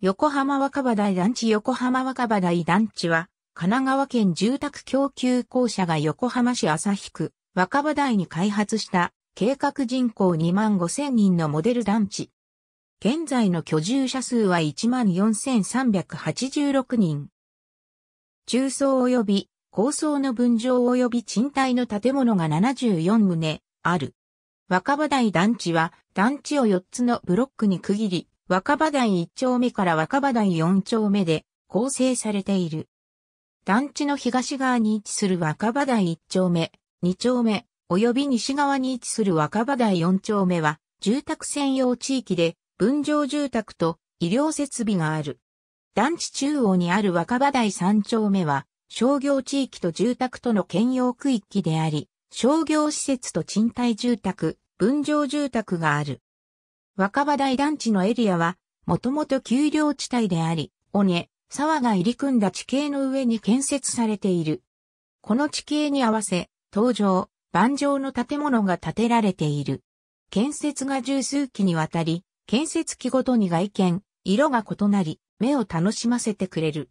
横浜若葉台団地横浜若葉台団地は、神奈川県住宅供給公社が横浜市旭区若葉台に開発した計画人口2万5千人のモデル団地。現在の居住者数は1万4386人。中層及び高層の分譲及び賃貸の建物が74棟ある。若葉台団地は団地を4つのブロックに区切り、若葉台1丁目から若葉台4丁目で構成されている。団地の東側に位置する若葉台1丁目、2丁目、及び西側に位置する若葉台4丁目は、住宅専用地域で、分譲住宅と医療設備がある。団地中央にある若葉台3丁目は、商業地域と住宅との兼用区域であり、商業施設と賃貸住宅、分譲住宅がある。若葉台団地のエリアは、もともと丘陵地帯であり、尾根、沢が入り組んだ地形の上に建設されている。この地形に合わせ、登場、盤上の建物が建てられている。建設が十数期にわたり、建設期ごとに外見、色が異なり、目を楽しませてくれる。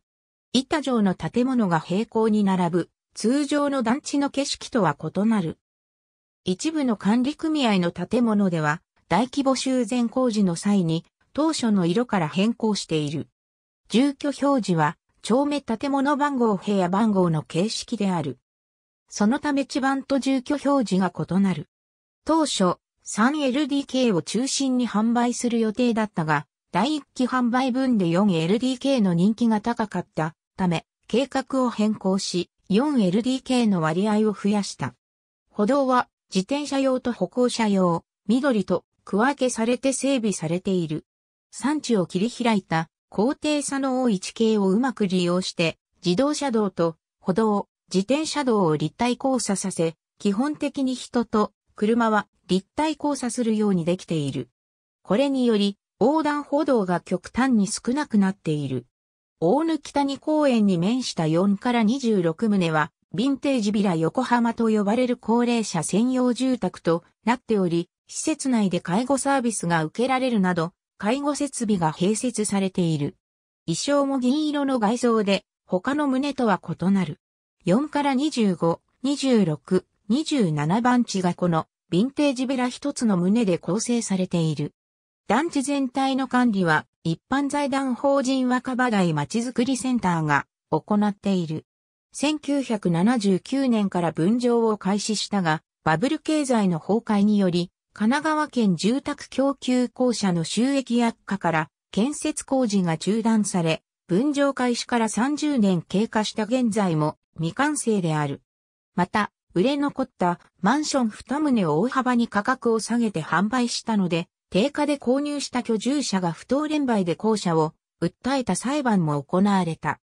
板状の建物が平行に並ぶ、通常の団地の景色とは異なる。一部の管理組合の建物では、大規模修繕工事の際に当初の色から変更している。住居表示は、町目建物番号部屋番号の形式である。そのため地盤と住居表示が異なる。当初、3LDK を中心に販売する予定だったが、第1期販売分で 4LDK の人気が高かったため、計画を変更し、4LDK の割合を増やした。歩道は自転車用と歩行者用、緑と区分けされて整備されている。産地を切り開いた高低差の多い地形をうまく利用して、自動車道と歩道、自転車道を立体交差させ、基本的に人と車は立体交差するようにできている。これにより、横断歩道が極端に少なくなっている。大貫谷公園に面した4から26棟は、ヴィンテージビラ横浜と呼ばれる高齢者専用住宅となっており、施設内で介護サービスが受けられるなど、介護設備が併設されている。衣装も銀色の外装で、他の胸とは異なる。4から25、26、27番地がこのヴィンテージベラ一つの胸で構成されている。団地全体の管理は一般財団法人若葉台まちづくりセンターが行っている。1979年から分譲を開始したが、バブル経済の崩壊により神奈川県住宅供給公社の収益悪化から建設工事が中断され、分譲開始から30年経過した現在も未完成である。また、売れ残ったマンション2棟を大幅に価格を下げて販売したので、定価で購入した居住者が不当連売で公社を訴えた裁判も行われた。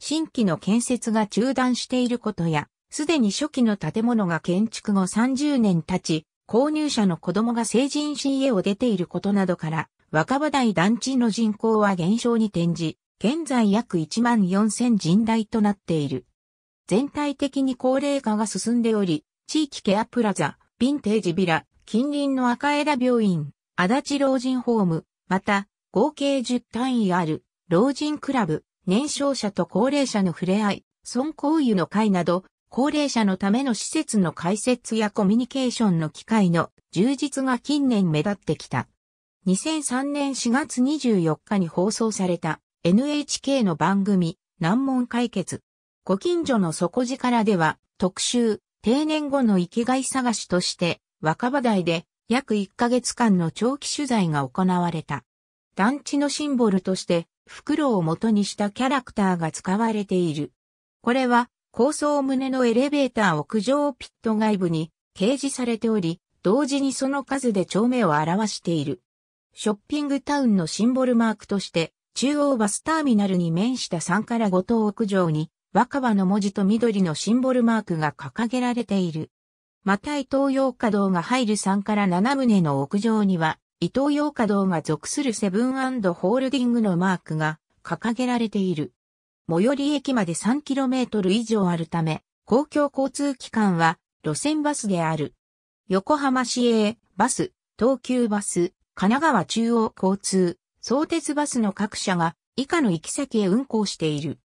新規の建設が中断していることや、すでに初期の建物が建築後30年経ち、購入者の子供が成人し家を出ていることなどから、若葉台団地の人口は減少に転じ、現在約1万4000人台となっている。全体的に高齢化が進んでおり、地域ケアプラザ、ヴィンテージビラ、近隣の赤枝病院、足立老人ホーム、また、合計10単位ある、老人クラブ、年少者と高齢者の触れ合い、孫行為の会など、高齢者のための施設の開設やコミュニケーションの機会の充実が近年目立ってきた。2003年4月24日に放送された NHK の番組難問解決。ご近所の底力では特集定年後の生きがい探しとして若葉台で約1ヶ月間の長期取材が行われた。団地のシンボルとして袋を元にしたキャラクターが使われている。これは高層棟のエレベーター屋上ピット外部に掲示されており、同時にその数で町名を表している。ショッピングタウンのシンボルマークとして、中央バスターミナルに面した3から5棟屋上に、若葉の文字と緑のシンボルマークが掲げられている。また伊東洋華堂が入る3から7棟の屋上には、伊東洋華堂が属するセブンホールディングのマークが掲げられている。最寄り駅まで 3km 以上あるため、公共交通機関は路線バスである。横浜市営バス、東急バス、神奈川中央交通、相鉄バスの各社が以下の行き先へ運行している。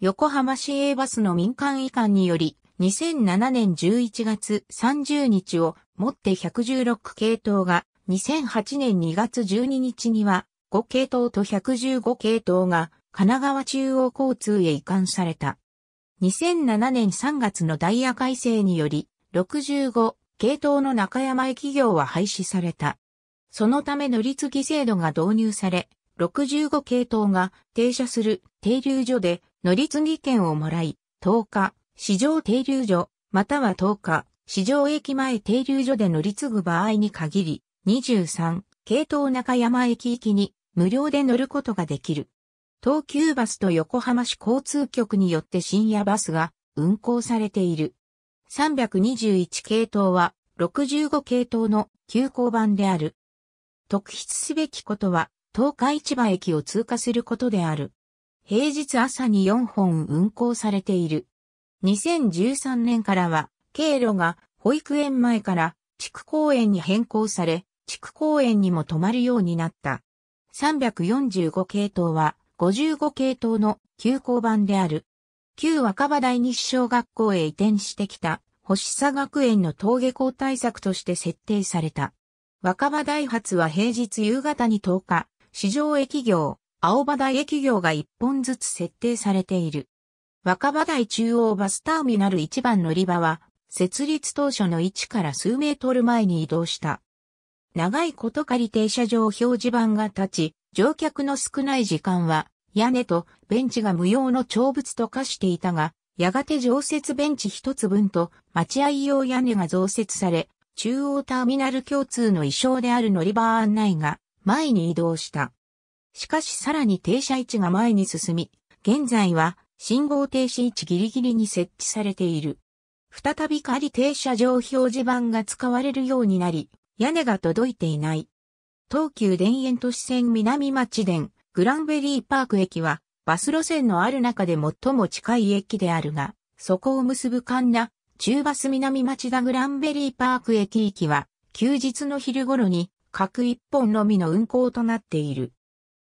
横浜市営バスの民間移管により、2007年11月30日をもって116系統が、2008年2月12日には5系統と115系統が神奈川中央交通へ移管された。2007年3月のダイヤ改正により、65系統の中山駅業は廃止された。そのため乗り継ぎ制度が導入され、65系統が停車する停留所で乗り継ぎ券をもらい、10日、市場停留所、または10日、市場駅前停留所で乗り継ぐ場合に限り、23、系統中山駅行きに無料で乗ることができる。東急バスと横浜市交通局によって深夜バスが運行されている。321系統は65系統の急行版である。特筆すべきことは東海市場駅を通過することである。平日朝に4本運行されている。2013年からは経路が保育園前から地区公園に変更され、地区公園にも止まるようになった。345系統は55系統の旧校版である。旧若葉台日小学校へ移転してきた星佐学園の登下校対策として設定された。若葉台発は平日夕方に10日、市場駅業、青葉台駅業が1本ずつ設定されている。若葉台中央バスターミナル1番乗り場は、設立当初の位置から数メートル前に移動した。長いこと仮停車場表示板が立ち、乗客の少ない時間は、屋根とベンチが無用の長物と化していたが、やがて常設ベンチ一つ分と待合用屋根が増設され、中央ターミナル共通の衣装である乗り場案内が前に移動した。しかしさらに停車位置が前に進み、現在は信号停止位置ギリギリに設置されている。再び仮停車場表示板が使われるようになり、屋根が届いていない。東急田園都市線南町電、グランベリーパーク駅は、バス路線のある中で最も近い駅であるが、そこを結ぶ神奈、中バス南町田グランベリーパーク駅行きは、休日の昼頃に、各一本のみの運行となっている。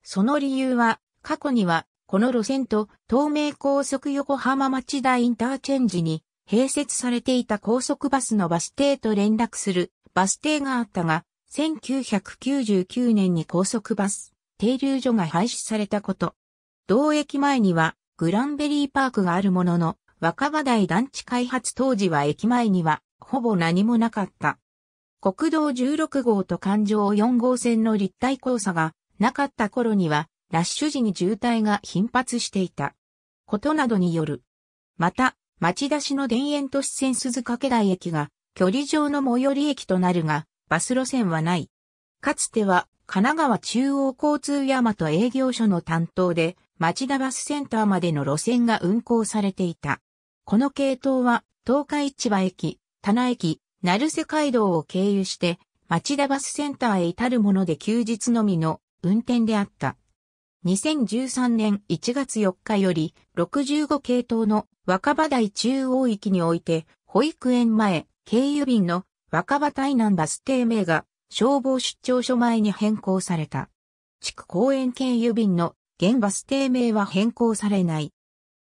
その理由は、過去には、この路線と東名高速横浜町田インターチェンジに併設されていた高速バスのバス停と連絡するバス停があったが、1999年に高速バス、停留所が廃止されたこと。同駅前にはグランベリーパークがあるものの、若葉台団地開発当時は駅前にはほぼ何もなかった。国道16号と環状4号線の立体交差がなかった頃にはラッシュ時に渋滞が頻発していた。ことなどによる。また、町田市の田園都市線鈴掛台駅が距離上の最寄り駅となるが、バス路線はない。かつては、神奈川中央交通大和営業所の担当で、町田バスセンターまでの路線が運行されていた。この系統は、東海市場駅、棚駅、成瀬街道を経由して、町田バスセンターへ至るもので休日のみの運転であった。2013年1月4日より65系統の若葉台中央域において保育園前経由便の若葉台南バス停名が消防出張所前に変更された。地区公園経由便の現バス停名は変更されない。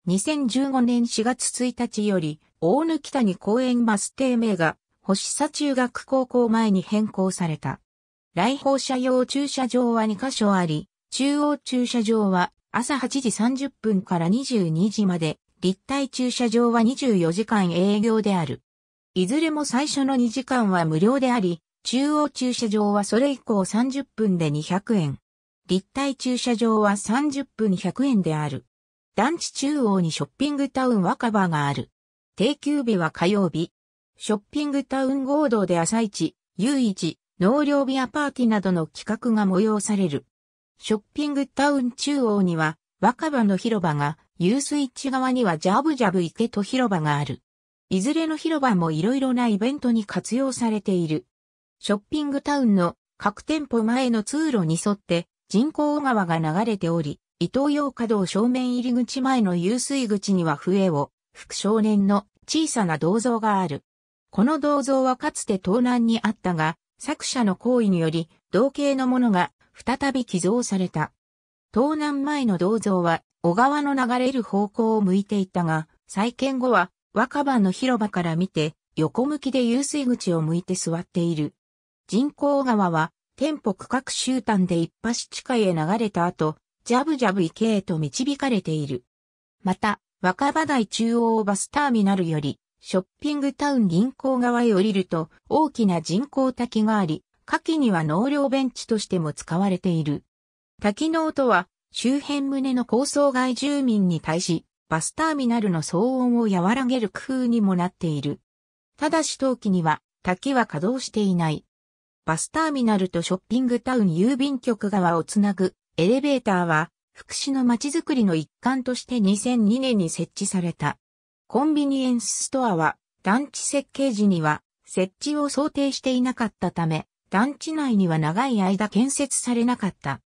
2015年4月1日より大貫谷公園バス停名が星佐中学高校前に変更された。来訪者用駐車場は2カ所あり、中央駐車場は朝8時30分から22時まで、立体駐車場は24時間営業である。いずれも最初の2時間は無料であり、中央駐車場はそれ以降30分で200円。立体駐車場は30分100円である。団地中央にショッピングタウン若葉がある。定休日は火曜日。ショッピングタウン合同で朝市、遊市、農業日アパーティーなどの企画が催される。ショッピングタウン中央には若葉の広場が、遊水地側にはジャブジャブ池と広場がある。いずれの広場もいろいろなイベントに活用されている。ショッピングタウンの各店舗前の通路に沿って人工川が流れており、伊東洋華道正面入り口前の遊水口には笛を副少年の小さな銅像がある。この銅像はかつて東南にあったが、作者の行為により、同型のものが再び寄贈された。東南前の銅像は、小川の流れる方向を向いていたが、再建後は、若葉の広場から見て、横向きで遊水口を向いて座っている。人工川は、店舗区画集団で一発地下へ流れた後、ジャブジャブ池へと導かれている。また、若葉台中央バスターミナルより、ショッピングタウン銀行側へ降りると、大きな人工滝があり、夏季には農業ベンチとしても使われている。滝の音は、周辺棟の高層外住民に対し、バスターミナルの騒音を和らげる工夫にもなっている。ただし冬季には滝は稼働していない。バスターミナルとショッピングタウン郵便局側をつなぐエレベーターは福祉の街づくりの一環として2002年に設置された。コンビニエンスストアは団地設計時には設置を想定していなかったため、団地内には長い間建設されなかった。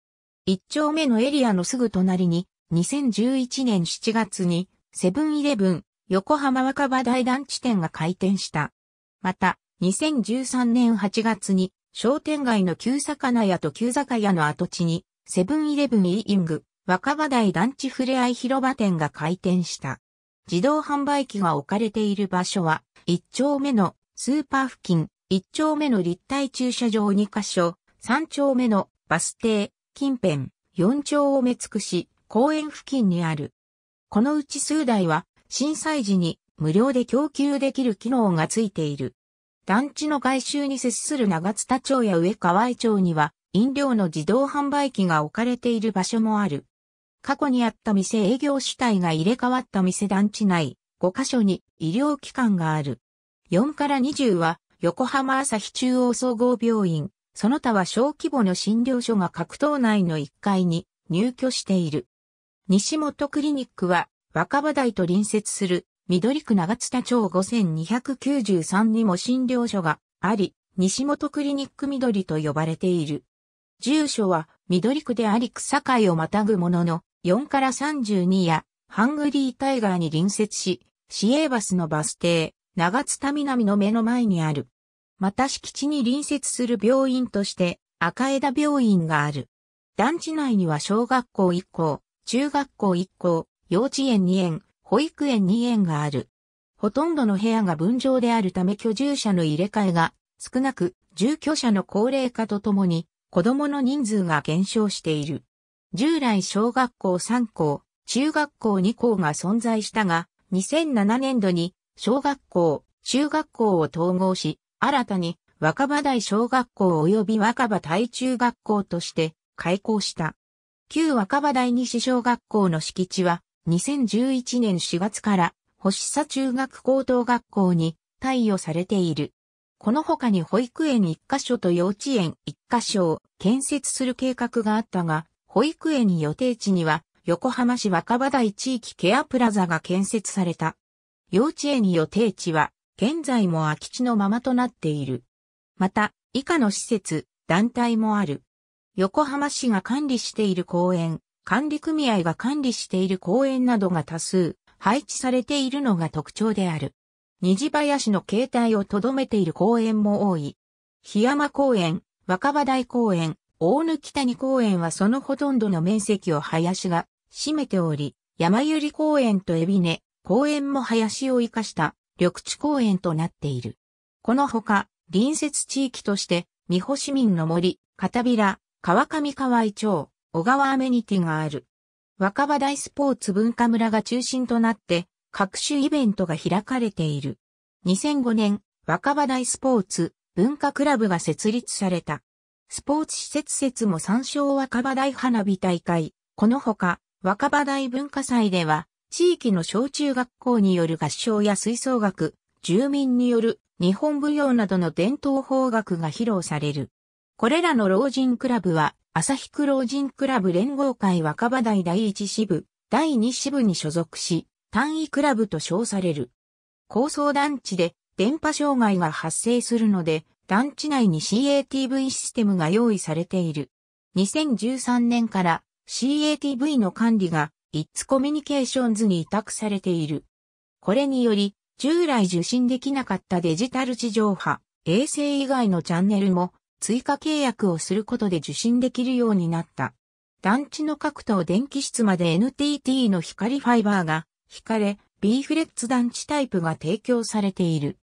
一丁目のエリアのすぐ隣に2011年7月にセブンイレブン横浜若葉台団地店が開店した。また、2013年8月に商店街の旧魚屋と旧酒屋の跡地にセブンイレブンイーイング若葉台団地ふれあい広場店が開店した。自動販売機が置かれている場所は、1丁目のスーパー付近、1丁目の立体駐車場2カ所、3丁目のバス停、近辺、4丁を目尽くし、公園付近にある。このうち数台は震災時に無料で供給できる機能がついている。団地の外周に接する長津田町や上川井町には飲料の自動販売機が置かれている場所もある。過去にあった店営業主体が入れ替わった店団地内5カ所に医療機関がある。4から20は横浜朝日中央総合病院、その他は小規模の診療所が格闘内の1階に入居している。西本クリニックは若葉台と隣接する緑区長津田町5293にも診療所があり、西本クリニック緑と呼ばれている。住所は緑区であり草海をまたぐものの4から32やハングリータイガーに隣接し、市営バスのバス停、長津田南の目の前にある。また敷地に隣接する病院として赤枝病院がある。団地内には小学校1校、中学校1校、幼稚園2園、保育園2園がある。ほとんどの部屋が分譲であるため居住者の入れ替えが少なく、住居者の高齢化とともに子供の人数が減少している。従来小学校3校、中学校2校が存在したが、2007年度に小学校、中学校を統合し、新たに若葉台小学校及び若葉台中学校として開校した。旧若葉第二師小学校の敷地は、2011年4月から、星佐中学高等学校に貸与されている。この他に保育園1カ所と幼稚園1カ所を建設する計画があったが、保育園予定地には、横浜市若葉台地域ケアプラザが建設された。幼稚園予定地は、現在も空き地のままとなっている。また、以下の施設、団体もある。横浜市が管理している公園、管理組合が管理している公園などが多数配置されているのが特徴である。虹林の形態をとどめている公園も多い。檜山公園、若葉台公園、大貫谷公園はそのほとんどの面積を林が占めており、山百合公園と海老根公園も林を生かした緑地公園となっている。このほか、隣接地域として、三保市民の森、片平、川上河合町、小川アメニティがある。若葉大スポーツ文化村が中心となって、各種イベントが開かれている。2005年、若葉大スポーツ文化クラブが設立された。スポーツ施設説も参照若葉大花火大会。このほか、若葉大文化祭では、地域の小中学校による合唱や吹奏楽、住民による日本舞踊などの伝統邦楽が披露される。これらの老人クラブは、旭区老人クラブ連合会若葉台第一支部、第二支部に所属し、単位クラブと称される。高層団地で電波障害が発生するので、団地内に CATV システムが用意されている。2013年から CATV の管理が It's コミュニケーションズに委託されている。これにより、従来受信できなかったデジタル地上波、衛星以外のチャンネルも追加契約をすることで受信できるようになった。団地の各棟電気室まで NTT の光ファイバーが引かれ、B フレッツ団地タイプが提供されている。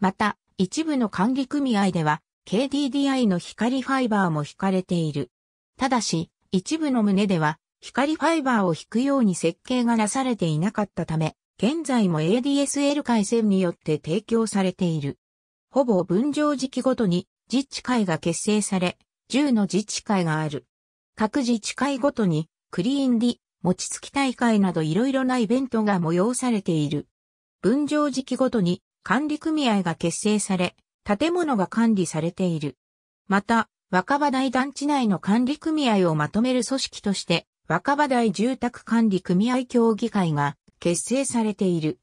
また、一部の管理組合では、KDDI の光ファイバーも引かれている。ただし、一部の旨では、光ファイバーを引くように設計がなされていなかったため、現在も ADSL 回線によって提供されている。ほぼ分譲時期ごとに自治会が結成され、10の自治会がある。各自治会ごとに、クリーンリ、餅つき大会などいろいろなイベントが催されている。分譲時期ごとに管理組合が結成され、建物が管理されている。また、若葉台団地内の管理組合をまとめる組織として、若葉台住宅管理組合協議会が結成されている。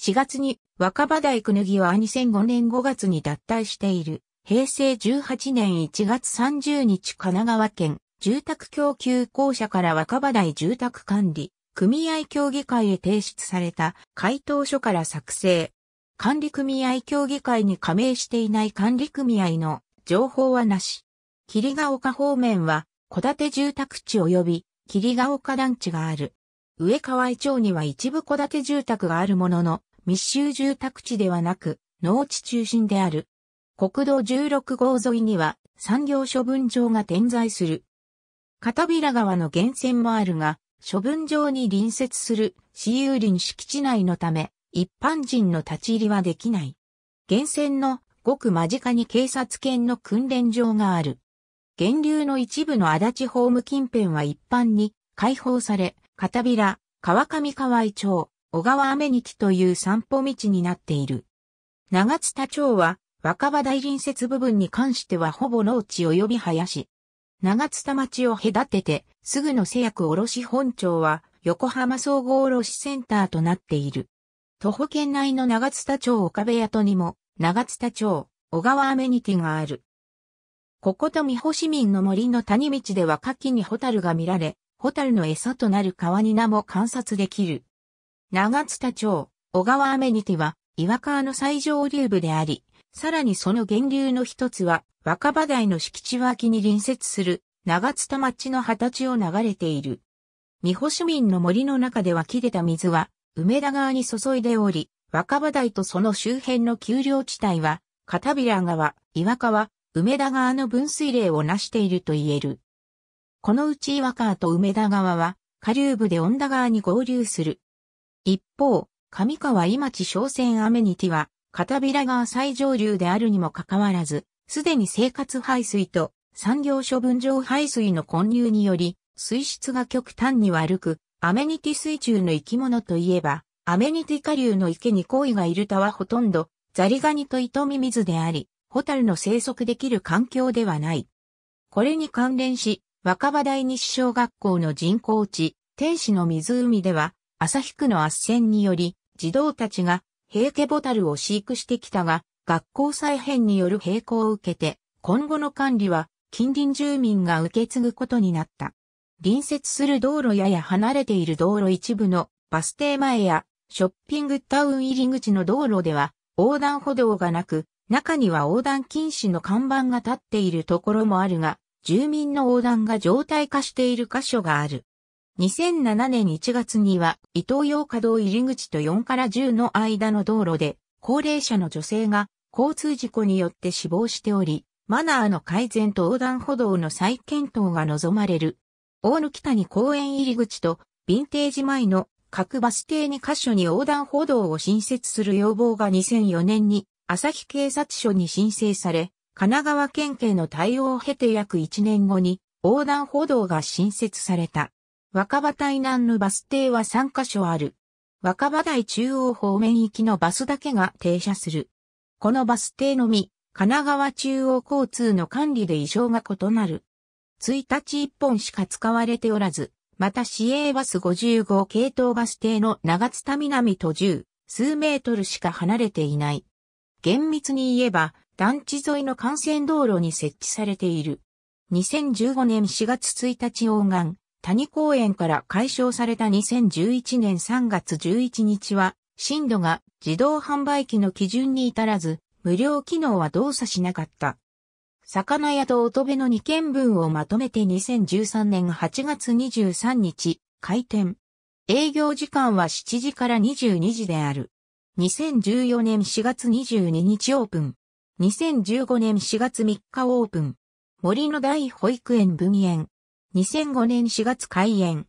4月に若葉台くぬぎは2005年5月に脱退している。平成18年1月30日神奈川県住宅供給公社から若葉台住宅管理組合協議会へ提出された回答書から作成。管理組合協議会に加盟していない管理組合の情報はなし。霧ヶ丘方面は戸建て住宅地及び霧ヶ丘団地がある。上川井町には一部戸建て住宅があるものの密集住宅地ではなく農地中心である。国道16号沿いには産業処分場が点在する。片平川の源泉もあるが、処分場に隣接する私有林敷地内のため、一般人の立ち入りはできない。源泉のごく間近に警察犬の訓練場がある。源流の一部の足立ホーム近辺は一般に開放され、片平、川上河合町、小川雨日という散歩道になっている。長津田町は若葉大隣説部分に関してはほぼ農地及び林。長津田町を隔てて、すぐの製薬卸本町は、横浜総合卸センターとなっている。徒歩圏内の長津田町岡部とにも、長津田町、小川アメニティがある。ここと三保市民の森の谷道では夏季にホタルが見られ、ホタルの餌となる川に名も観察できる。長津田町、小川アメニティは、岩川の最上流部であり、さらにその源流の一つは、若葉台の敷地脇に隣接する長津田町の畑地を流れている。三保市民の森の中で湧き出た水は、梅田川に注いでおり、若葉台とその周辺の丘陵地帯は、片平川、岩川、梅田川の分水嶺を成していると言える。このうち岩川と梅田川は、下流部で恩田川に合流する。一方、上川今町商船アメニティは、片平川最上流であるにもかかわらず、すでに生活排水と産業処分場排水の混入により、水質が極端に悪く、アメニティ水中の生き物といえば、アメニティ下流の池に行為がいるたはほとんど、ザリガニと糸ミミズであり、ホタルの生息できる環境ではない。これに関連し、若葉大西小学校の人工地、天使の湖では、旭区の圧旋により、児童たちが平家ボタルを飼育してきたが、学校再編による閉校を受けて、今後の管理は近隣住民が受け継ぐことになった。隣接する道路やや離れている道路一部のバス停前やショッピングタウン入り口の道路では横断歩道がなく、中には横断禁止の看板が立っているところもあるが、住民の横断が常態化している箇所がある。2007年1月には、伊東洋華道入り口と4から10の間の道路で、高齢者の女性が交通事故によって死亡しており、マナーの改善と横断歩道の再検討が望まれる。大貫谷公園入り口と、ヴィンテージ前の各バス停2カ所に横断歩道を新設する要望が2004年に、旭警察署に申請され、神奈川県警の対応を経て約1年後に、横断歩道が新設された。若葉台南のバス停は3カ所ある。若葉台中央方面行きのバスだけが停車する。このバス停のみ、神奈川中央交通の管理で異常が異なる。1日1本しか使われておらず、また市営バス55系統バス停の長津田南と10、数メートルしか離れていない。厳密に言えば、団地沿いの幹線道路に設置されている。2015年4月1日往岸、谷公園から解消された2011年3月11日は、震度が自動販売機の基準に至らず、無料機能は動作しなかった。魚屋と乙部の2件分をまとめて2013年8月23日、開店。営業時間は7時から22時である。2014年4月22日オープン。2015年4月3日オープン。森の大保育園分園。2005年4月開園。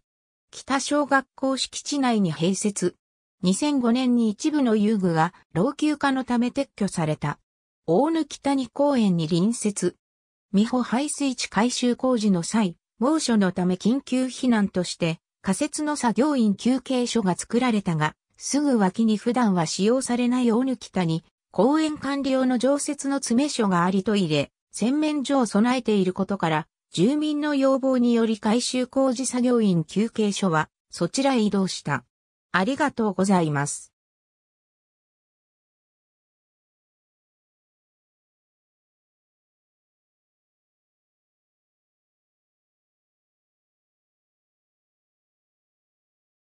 北小学校敷地内に併設。2005年に一部の遊具が老朽化のため撤去された。大貫谷公園に隣接。美保排水池改修工事の際、猛暑のため緊急避難として、仮設の作業員休憩所が作られたが、すぐ脇に普段は使用されない大貫谷、公園管理用の常設の詰め所がありと入れ、洗面所を備えていることから、住民の要望により改修工事作業員休憩所はそちらへ移動した。ありがとうございます。